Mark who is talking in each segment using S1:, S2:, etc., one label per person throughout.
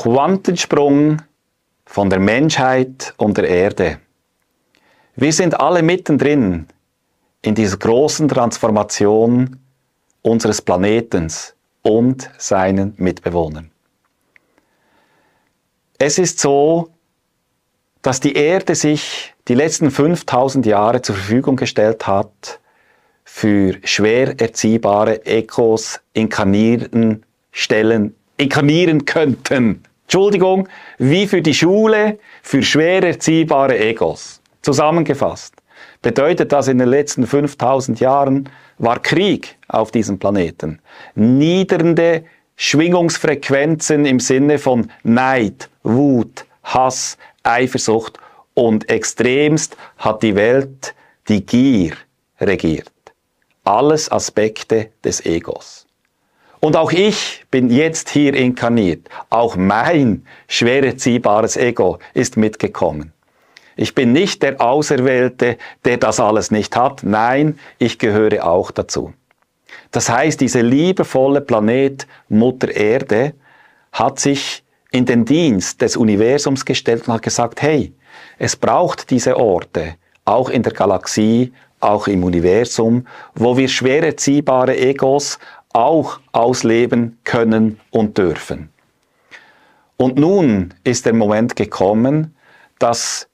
S1: Quantensprung von der Menschheit und der Erde. Wir sind alle mittendrin in dieser großen Transformation unseres Planetens und seinen Mitbewohnern. Es ist so, dass die Erde sich die letzten 5000 Jahre zur Verfügung gestellt hat für schwer erziehbare Echos inkarnieren, stellen, inkarnieren könnten. Entschuldigung, wie für die Schule für schwer erziehbare Egos. Zusammengefasst bedeutet das in den letzten 5000 Jahren war Krieg auf diesem Planeten. Niedernde Schwingungsfrequenzen im Sinne von Neid, Wut, Hass, Eifersucht und extremst hat die Welt die Gier regiert. Alles Aspekte des Egos. Und auch ich bin jetzt hier inkarniert. Auch mein schwer ziehbares Ego ist mitgekommen. Ich bin nicht der Auserwählte, der das alles nicht hat. Nein, ich gehöre auch dazu. Das heißt, diese liebevolle Planet Mutter Erde hat sich in den Dienst des Universums gestellt und hat gesagt, hey, es braucht diese Orte, auch in der Galaxie, auch im Universum, wo wir schwer erziehbare Egos auch ausleben können und dürfen. Und nun ist der Moment gekommen, dass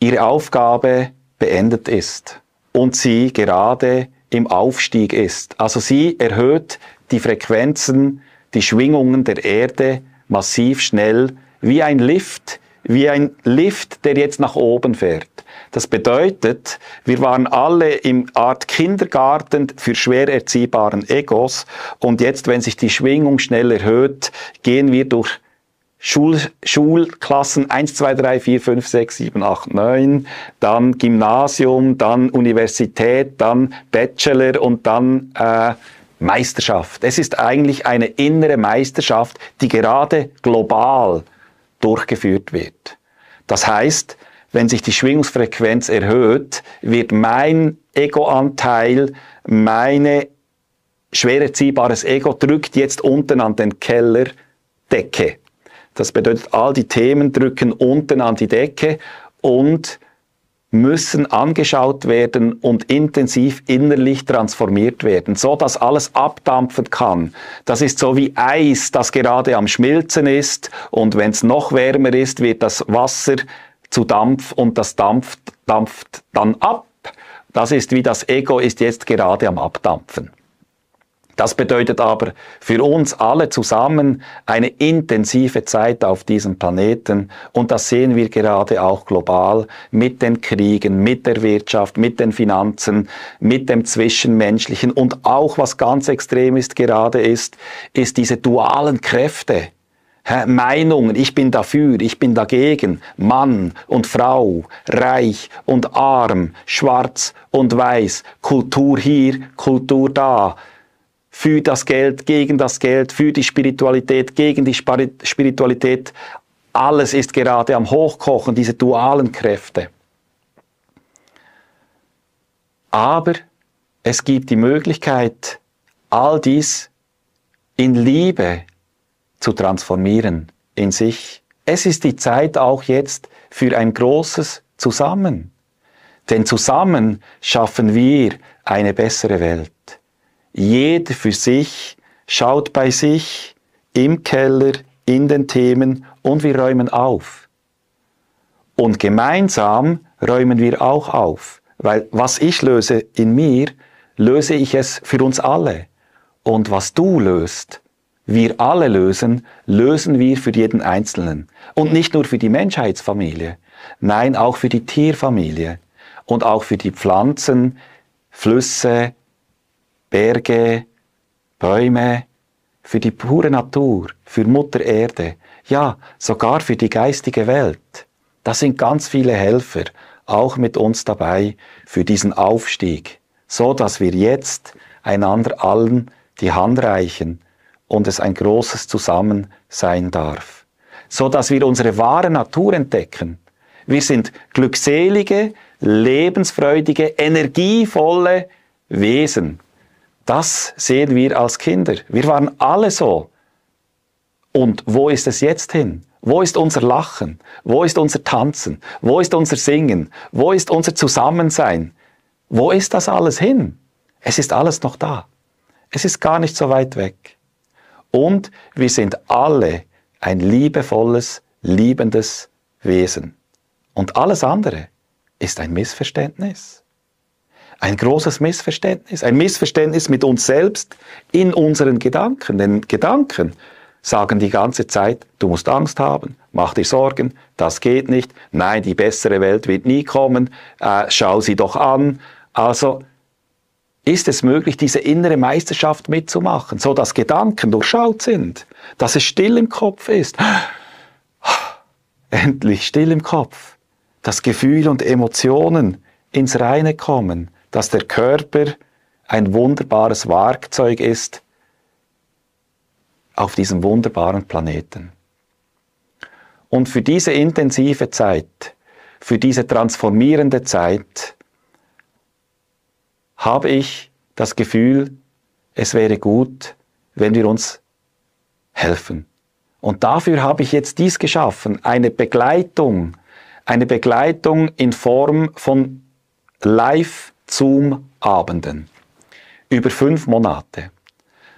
S1: ihre Aufgabe beendet ist und sie gerade im Aufstieg ist. Also sie erhöht die Frequenzen, die Schwingungen der Erde massiv schnell, wie ein Lift wie ein Lift, der jetzt nach oben fährt. Das bedeutet, wir waren alle im Art Kindergarten für schwer erziehbaren Egos und jetzt, wenn sich die Schwingung schnell erhöht, gehen wir durch Schul Schulklassen 1, 2, 3, 4, 5, 6, 7, 8, 9, dann Gymnasium, dann Universität, dann Bachelor und dann äh, Meisterschaft. Es ist eigentlich eine innere Meisterschaft, die gerade global durchgeführt wird. Das heißt, wenn sich die Schwingungsfrequenz erhöht, wird mein Egoanteil, meine schwer erziehbares Ego drückt jetzt unten an den Keller Decke. Das bedeutet, all die Themen drücken unten an die Decke und müssen angeschaut werden und intensiv innerlich transformiert werden, so dass alles abdampfen kann. Das ist so wie Eis, das gerade am Schmilzen ist und wenn es noch wärmer ist, wird das Wasser zu Dampf und das dampft, dampft dann ab. Das ist wie das Ego ist jetzt gerade am Abdampfen. Das bedeutet aber für uns alle zusammen eine intensive Zeit auf diesem Planeten und das sehen wir gerade auch global mit den Kriegen, mit der Wirtschaft, mit den Finanzen, mit dem Zwischenmenschlichen und auch was ganz extrem ist gerade ist, ist diese dualen Kräfte. Meinungen, ich bin dafür, ich bin dagegen, Mann und Frau, reich und arm, schwarz und weiß, Kultur hier, Kultur da, für das Geld, gegen das Geld, für die Spiritualität, gegen die Spiritualität. Alles ist gerade am Hochkochen, diese dualen Kräfte. Aber es gibt die Möglichkeit, all dies in Liebe zu transformieren in sich. Es ist die Zeit auch jetzt für ein großes Zusammen. Denn zusammen schaffen wir eine bessere Welt. Jeder für sich schaut bei sich im Keller, in den Themen und wir räumen auf. Und gemeinsam räumen wir auch auf, weil was ich löse in mir, löse ich es für uns alle. Und was du löst, wir alle lösen, lösen wir für jeden Einzelnen. Und mhm. nicht nur für die Menschheitsfamilie, nein auch für die Tierfamilie und auch für die Pflanzen, Flüsse, Berge, Bäume, für die pure Natur, für Mutter Erde, ja, sogar für die geistige Welt. Da sind ganz viele Helfer, auch mit uns dabei, für diesen Aufstieg, so dass wir jetzt einander allen die Hand reichen und es ein großes Zusammen sein darf, so dass wir unsere wahre Natur entdecken. Wir sind glückselige, lebensfreudige, energievolle Wesen. Das sehen wir als Kinder. Wir waren alle so. Und wo ist es jetzt hin? Wo ist unser Lachen? Wo ist unser Tanzen? Wo ist unser Singen? Wo ist unser Zusammensein? Wo ist das alles hin? Es ist alles noch da. Es ist gar nicht so weit weg. Und wir sind alle ein liebevolles, liebendes Wesen. Und alles andere ist ein Missverständnis ein großes Missverständnis, ein Missverständnis mit uns selbst in unseren Gedanken. Denn Gedanken sagen die ganze Zeit, du musst Angst haben, mach dir Sorgen, das geht nicht, nein, die bessere Welt wird nie kommen, äh, schau sie doch an. Also ist es möglich, diese innere Meisterschaft mitzumachen, so dass Gedanken durchschaut sind, dass es still im Kopf ist. Endlich still im Kopf, dass Gefühl und Emotionen ins Reine kommen, dass der Körper ein wunderbares Werkzeug ist auf diesem wunderbaren Planeten. Und für diese intensive Zeit, für diese transformierende Zeit, habe ich das Gefühl, es wäre gut, wenn wir uns helfen. Und dafür habe ich jetzt dies geschaffen, eine Begleitung, eine Begleitung in Form von Live zum Abenden. Über fünf Monate.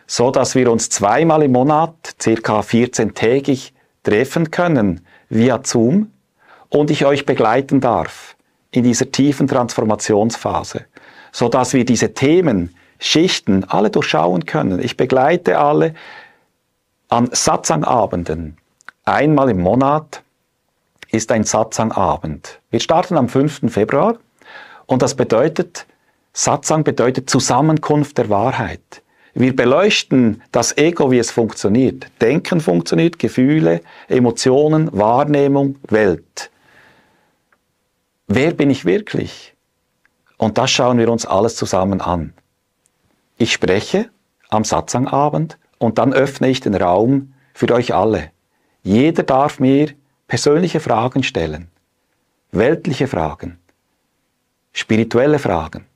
S1: So dass wir uns zweimal im Monat, circa 14-tägig, treffen können via Zoom und ich euch begleiten darf in dieser tiefen Transformationsphase, so dass wir diese Themen, Schichten alle durchschauen können. Ich begleite alle an Satsangabenden. Einmal im Monat ist ein Satsangabend. Wir starten am 5. Februar und das bedeutet, Satsang bedeutet Zusammenkunft der Wahrheit. Wir beleuchten das Ego, wie es funktioniert. Denken funktioniert, Gefühle, Emotionen, Wahrnehmung, Welt. Wer bin ich wirklich? Und das schauen wir uns alles zusammen an. Ich spreche am Satsangabend und dann öffne ich den Raum für euch alle. Jeder darf mir persönliche Fragen stellen, weltliche Fragen spirituelle Fragen.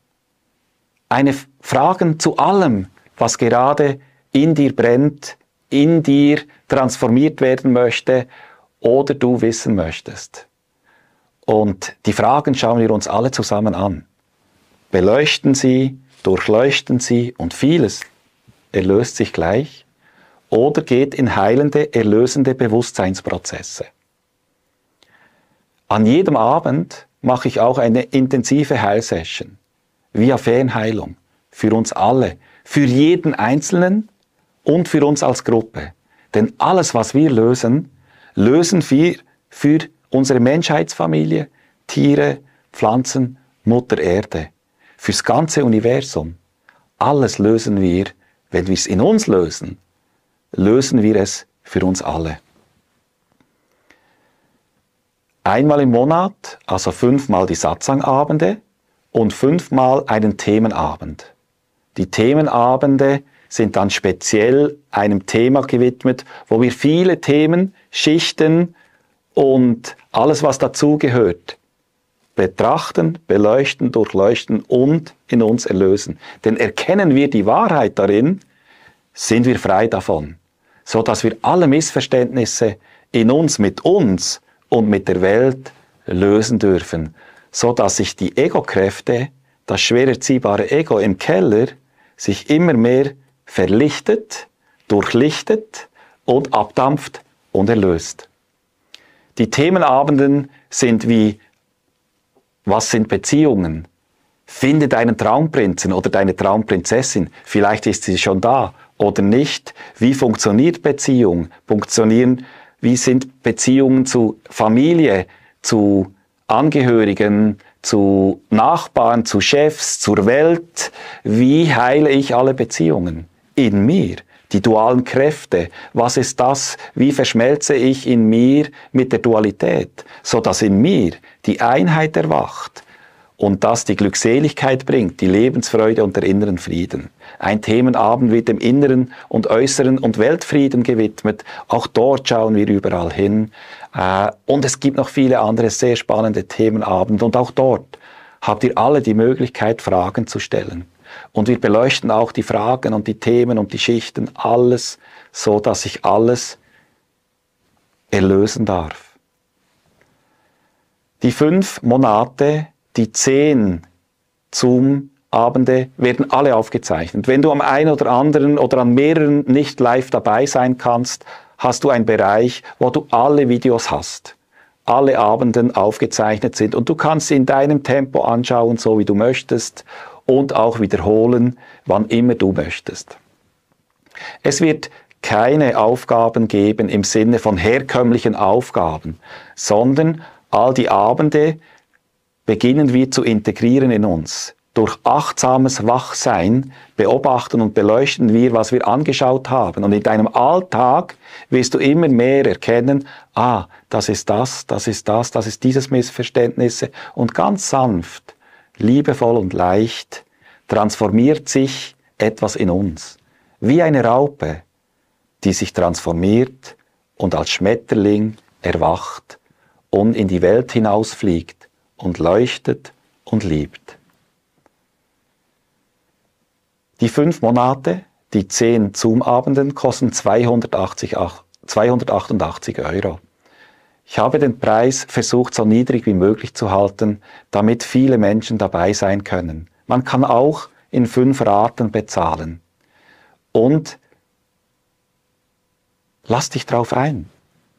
S1: Eine Fragen zu allem, was gerade in dir brennt, in dir transformiert werden möchte oder du wissen möchtest. Und die Fragen schauen wir uns alle zusammen an. Beleuchten sie, durchleuchten sie und vieles erlöst sich gleich oder geht in heilende, erlösende Bewusstseinsprozesse. An jedem Abend mache ich auch eine intensive Heilsession via Fernheilung für uns alle, für jeden Einzelnen und für uns als Gruppe. Denn alles, was wir lösen, lösen wir für unsere Menschheitsfamilie, Tiere, Pflanzen, Mutter Erde, fürs ganze Universum. Alles lösen wir, wenn wir es in uns lösen, lösen wir es für uns alle einmal im Monat, also fünfmal die Satzangabende und fünfmal einen Themenabend. Die Themenabende sind dann speziell einem Thema gewidmet, wo wir viele Themen, Schichten und alles, was dazugehört, betrachten, beleuchten, durchleuchten und in uns erlösen. Denn erkennen wir die Wahrheit darin, sind wir frei davon, so dass wir alle Missverständnisse in uns mit uns und mit der Welt lösen dürfen, so dass sich die Ego-Kräfte, das schwer erziehbare Ego im Keller, sich immer mehr verlichtet, durchlichtet und abdampft und erlöst. Die Themenabenden sind wie, was sind Beziehungen? Finde deinen Traumprinzen oder deine Traumprinzessin. Vielleicht ist sie schon da oder nicht. Wie funktioniert Beziehung? Funktionieren wie sind Beziehungen zu Familie, zu Angehörigen, zu Nachbarn, zu Chefs, zur Welt, wie heile ich alle Beziehungen in mir? Die dualen Kräfte, was ist das? Wie verschmelze ich in mir mit der Dualität, so dass in mir die Einheit erwacht, und das die Glückseligkeit bringt, die Lebensfreude und der inneren Frieden. Ein Themenabend wird dem inneren und äußeren und Weltfrieden gewidmet. Auch dort schauen wir überall hin. Äh, und es gibt noch viele andere sehr spannende Themenabende und auch dort habt ihr alle die Möglichkeit, Fragen zu stellen. Und wir beleuchten auch die Fragen und die Themen und die Schichten, alles, so dass ich alles erlösen darf. Die fünf Monate die zehn zoom Abende werden alle aufgezeichnet. Wenn du am einen oder anderen oder an mehreren nicht live dabei sein kannst, hast du einen Bereich, wo du alle Videos hast. Alle Abenden aufgezeichnet sind und du kannst sie in deinem Tempo anschauen, so wie du möchtest und auch wiederholen, wann immer du möchtest. Es wird keine Aufgaben geben im Sinne von herkömmlichen Aufgaben, sondern all die Abende, beginnen wir zu integrieren in uns. Durch achtsames Wachsein beobachten und beleuchten wir, was wir angeschaut haben. Und in deinem Alltag wirst du immer mehr erkennen, ah, das ist das, das ist das, das ist dieses Missverständnisse. Und ganz sanft, liebevoll und leicht transformiert sich etwas in uns. Wie eine Raupe, die sich transformiert und als Schmetterling erwacht und in die Welt hinausfliegt und leuchtet und liebt. Die fünf Monate, die zehn Zoom-Abenden kosten 280, 288 Euro. Ich habe den Preis versucht, so niedrig wie möglich zu halten, damit viele Menschen dabei sein können. Man kann auch in fünf Raten bezahlen. Und lass dich drauf ein,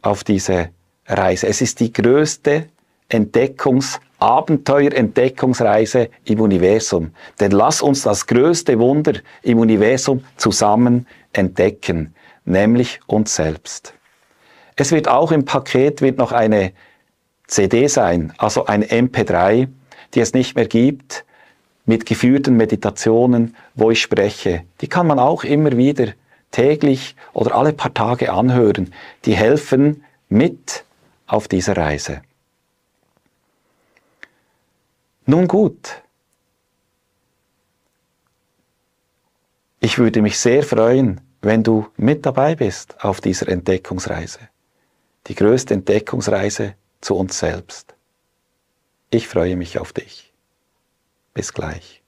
S1: auf diese Reise. Es ist die größte Entdeckungs- Abenteuer, Entdeckungsreise im Universum. Denn lass uns das größte Wunder im Universum zusammen entdecken, nämlich uns selbst. Es wird auch im Paket wird noch eine CD sein, also eine MP3, die es nicht mehr gibt, mit geführten Meditationen, wo ich spreche. Die kann man auch immer wieder täglich oder alle paar Tage anhören. Die helfen mit auf dieser Reise. Nun gut. Ich würde mich sehr freuen, wenn du mit dabei bist auf dieser Entdeckungsreise. Die größte Entdeckungsreise zu uns selbst. Ich freue mich auf dich. Bis gleich.